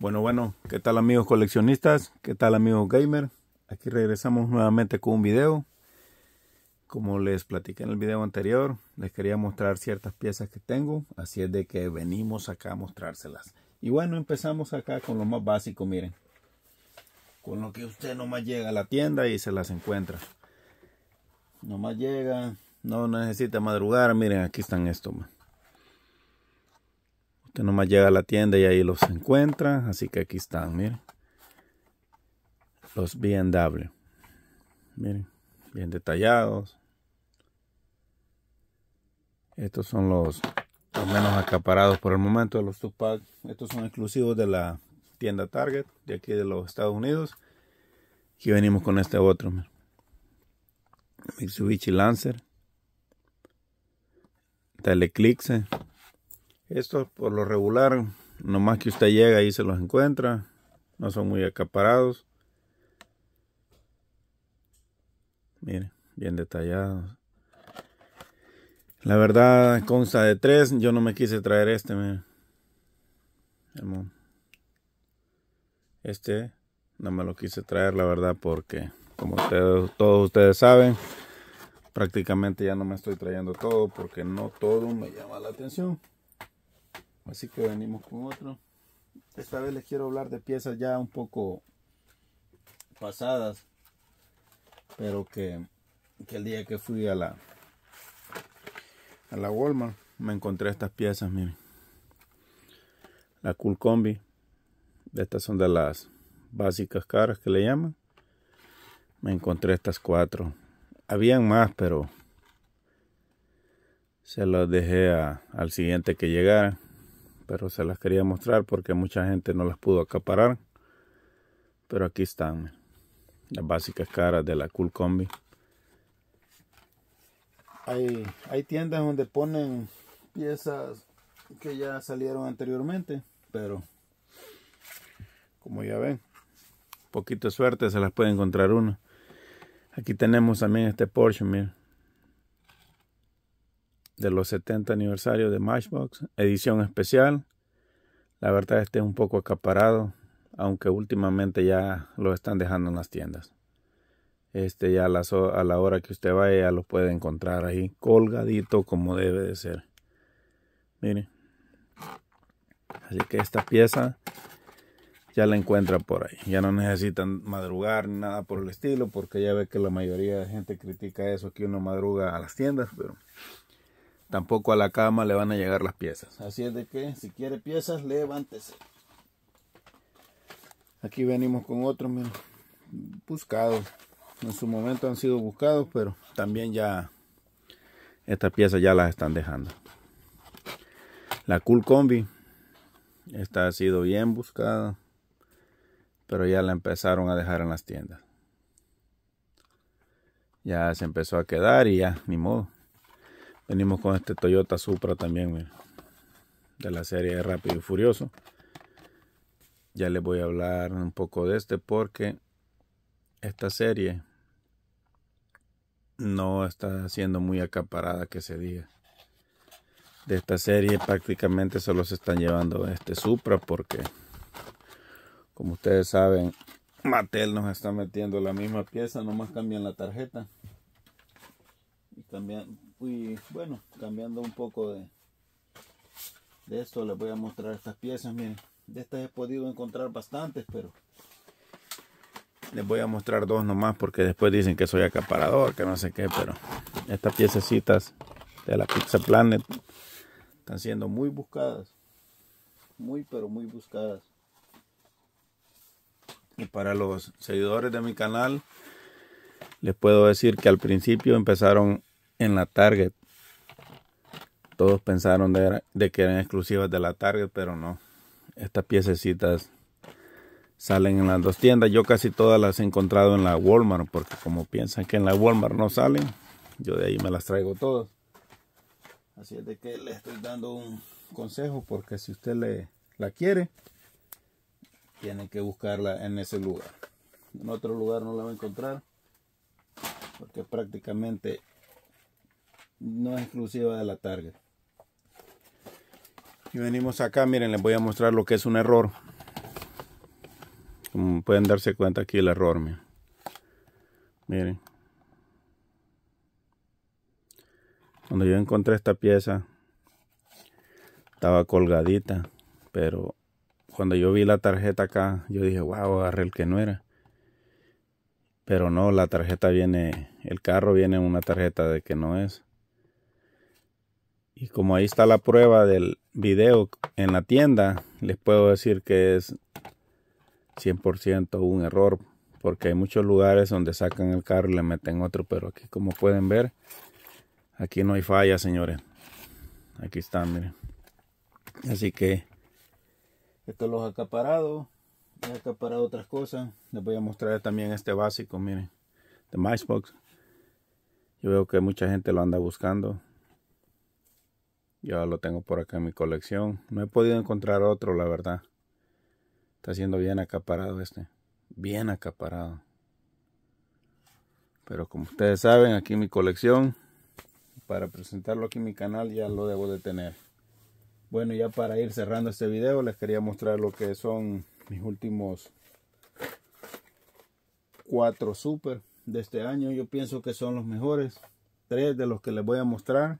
Bueno, bueno, ¿qué tal amigos coleccionistas? ¿Qué tal amigos gamer? Aquí regresamos nuevamente con un video. Como les platiqué en el video anterior, les quería mostrar ciertas piezas que tengo, así es de que venimos acá a mostrárselas. Y bueno, empezamos acá con lo más básico, miren. Con lo que usted nomás llega a la tienda y se las encuentra. Nomás llega, no necesita madrugar, miren, aquí están estos, nomás llega a la tienda y ahí los encuentra. Así que aquí están, miren. Los BMW. Miren, bien detallados. Estos son los, menos acaparados por el momento de los Tupac. Estos son exclusivos de la tienda Target de aquí de los Estados Unidos. Aquí venimos con este otro. Mitsubishi Lancer. Teleclixe estos por lo regular, nomás que usted llega y se los encuentra, no son muy acaparados. Miren, bien detallados. La verdad consta de tres, yo no me quise traer este, Este no me lo quise traer, la verdad, porque como todos ustedes saben, prácticamente ya no me estoy trayendo todo porque no todo me llama la atención. Así que venimos con otro. Esta vez les quiero hablar de piezas ya un poco pasadas. Pero que, el día que fui a la a la Walmart me encontré estas piezas, miren. La Cool Combi. Estas son de las básicas caras que le llaman. Me encontré estas cuatro. Habían más, pero se las dejé al siguiente que llegara pero se las quería mostrar porque mucha gente no las pudo acaparar. Pero aquí están las básicas caras de la Cool Combi. Hay, tiendas donde ponen piezas que ya salieron anteriormente, pero como ya ven, poquito de suerte se las puede encontrar uno. Aquí tenemos también este Porsche, miren de los 70 aniversarios de Matchbox, edición especial. La verdad este es un poco acaparado, aunque últimamente ya lo están dejando en las tiendas. Este ya a la, hora que usted vaya ya lo puede encontrar ahí colgadito como debe de ser. Mire. Así que esta pieza ya la encuentra por ahí. Ya no necesitan madrugar ni nada por el estilo, porque ya ve que la mayoría de gente critica eso, que uno madruga a las tiendas, pero tampoco a la cama le van a llegar las piezas. Así es de que si quiere piezas, levántese. Aquí venimos con otro buscado. En su momento han sido buscados, pero también ya estas piezas ya las están dejando. La Cool Combi, esta ha sido bien buscada, pero ya la empezaron a dejar en las tiendas. Ya se empezó a quedar y ya, ni modo. Venimos con este Toyota Supra también, de la serie de Rápido y Furioso. Ya les voy a hablar un poco de este porque esta serie no está siendo muy acaparada que se diga. De esta serie prácticamente solo se están llevando este Supra porque, como ustedes saben, Mattel nos está metiendo la misma pieza, nomás cambian la tarjeta. Y y bueno cambiando un poco de, de esto les voy a mostrar estas piezas miren de estas he podido encontrar bastantes pero les voy a mostrar dos nomás porque después dicen que soy acaparador que no sé qué pero estas piececitas de la pizza planet están siendo muy buscadas muy pero muy buscadas y para los seguidores de mi canal les puedo decir que al principio empezaron en la Target. Todos pensaron de, que eran exclusivas de la Target, pero no. Estas piececitas salen en las dos tiendas. Yo casi todas las he encontrado en la Walmart, porque como piensan que en la Walmart no salen, yo de ahí me las traigo todas. Así es de que le estoy dando un consejo, porque si usted le, la quiere, tiene que buscarla en ese lugar. En otro lugar no la va a encontrar, porque prácticamente no es exclusiva de la target. Y venimos acá, miren, les voy a mostrar lo que es un error. Como pueden darse cuenta aquí el error, miren. miren. Cuando yo encontré esta pieza, estaba colgadita, pero cuando yo vi la tarjeta acá, yo dije, wow, agarré el que no era. Pero no, la tarjeta viene, el carro viene en una tarjeta de que no es. Y como ahí está la prueba del video en la tienda, les puedo decir que es 100% un error. Porque hay muchos lugares donde sacan el carro y le meten otro. Pero aquí como pueden ver, aquí no hay falla, señores. Aquí están, miren. Así que esto los acaparado. He acaparado otras cosas. Les voy a mostrar también este básico, miren. De MyBox. Yo veo que mucha gente lo anda buscando. Ya lo tengo por acá en mi colección. No he podido encontrar otro, la verdad. Está siendo bien acaparado este. Bien acaparado. Pero como ustedes saben, aquí mi colección. Para presentarlo aquí en mi canal ya lo debo de tener. Bueno, ya para ir cerrando este video les quería mostrar lo que son mis últimos cuatro super de este año. Yo pienso que son los mejores. Tres de los que les voy a mostrar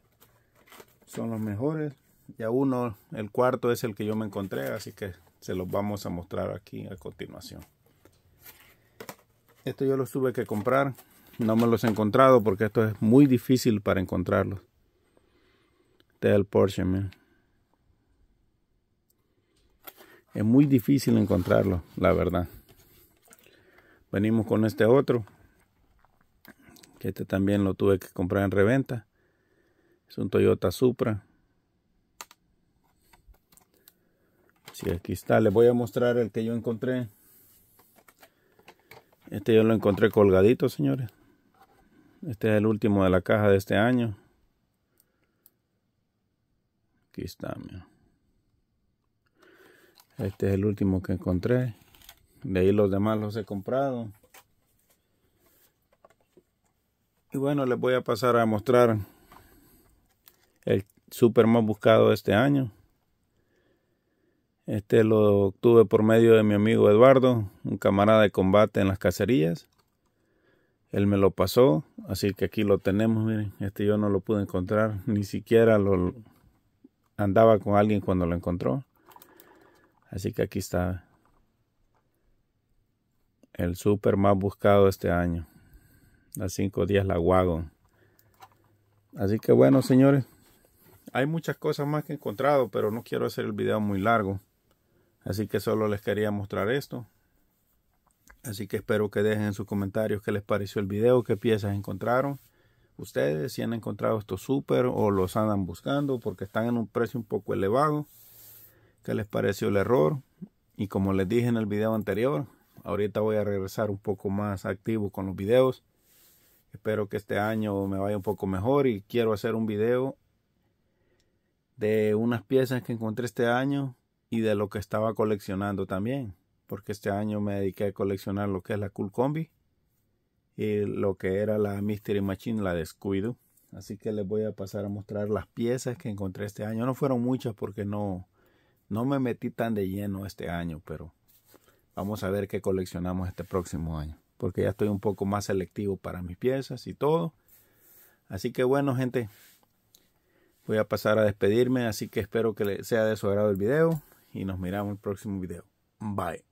son los mejores. Ya uno, el cuarto es el que yo me encontré, así que se los vamos a mostrar aquí a continuación. Esto yo los tuve que comprar, no me los he encontrado porque esto es muy difícil para encontrarlos. Este es el Porsche, Es muy difícil encontrarlo, la verdad. Venimos con este otro. Que este también lo tuve que comprar en reventa. Es un Toyota Supra. Sí, aquí está. Les voy a mostrar el que yo encontré. Este yo lo encontré colgadito, señores. Este es el último de la caja de este año. Aquí está, mira. Este es el último que encontré. De ahí los demás los he comprado. Y bueno, les voy a pasar a mostrar super más buscado este año. Este lo obtuve por medio de mi amigo Eduardo, un camarada de combate en las cacerías. Él me lo pasó, así que aquí lo tenemos, miren, este yo no lo pude encontrar, ni siquiera lo andaba con alguien cuando lo encontró. Así que aquí está el super más buscado este año. las 5 días la Wagon. Así que bueno, señores, hay muchas cosas más que he encontrado, pero no quiero hacer el video muy largo. Así que solo les quería mostrar esto. Así que espero que dejen en sus comentarios qué les pareció el video, qué piezas encontraron. Ustedes si han encontrado estos súper o los andan buscando porque están en un precio un poco elevado. ¿Qué les pareció el error? Y como les dije en el video anterior, ahorita voy a regresar un poco más activo con los videos. Espero que este año me vaya un poco mejor y quiero hacer un video de unas piezas que encontré este año y de lo que estaba coleccionando también, porque este año me dediqué a coleccionar lo que es la Cool Combi y lo que era la Mystery Machine, la descuido. Así que les voy a pasar a mostrar las piezas que encontré este año. No fueron muchas porque no, no me metí tan de lleno este año, pero vamos a ver qué coleccionamos este próximo año, porque ya estoy un poco más selectivo para mis piezas y todo. Así que bueno, gente, voy a pasar a despedirme, así que espero que les sea de su agrado el video y nos miramos el próximo video. Bye.